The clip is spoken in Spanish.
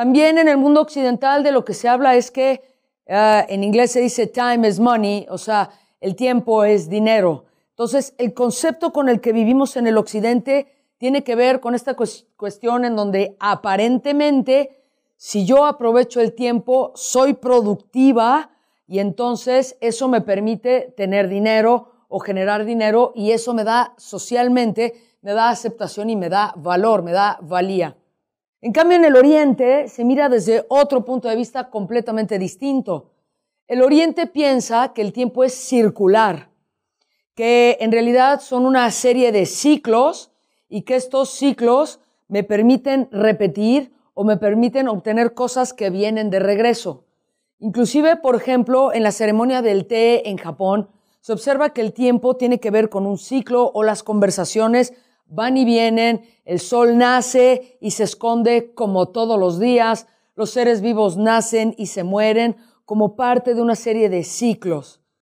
También en el mundo occidental de lo que se habla es que ah, en inglés se dice time is money, o sea, el tiempo es dinero. Entonces, el concepto con el que vivimos en el occidente tiene que ver con esta cuestión en donde aparentemente, si yo aprovecho el tiempo, soy productiva y entonces eso me permite tener dinero o generar dinero y eso me da socialmente, me da aceptación y me da valor, me da valía. En cambio, en el Oriente se mira desde otro punto de vista completamente distinto. El Oriente piensa que el tiempo es circular, que en realidad son una serie de ciclos y que estos ciclos me permiten repetir o me permiten obtener cosas que vienen de regreso. Inclusive, por ejemplo, en la ceremonia del té en Japón, se observa que el tiempo tiene que ver con un ciclo o las conversaciones van y vienen, el sol nace y se esconde como todos los días, los seres vivos nacen y se mueren como parte de una serie de ciclos.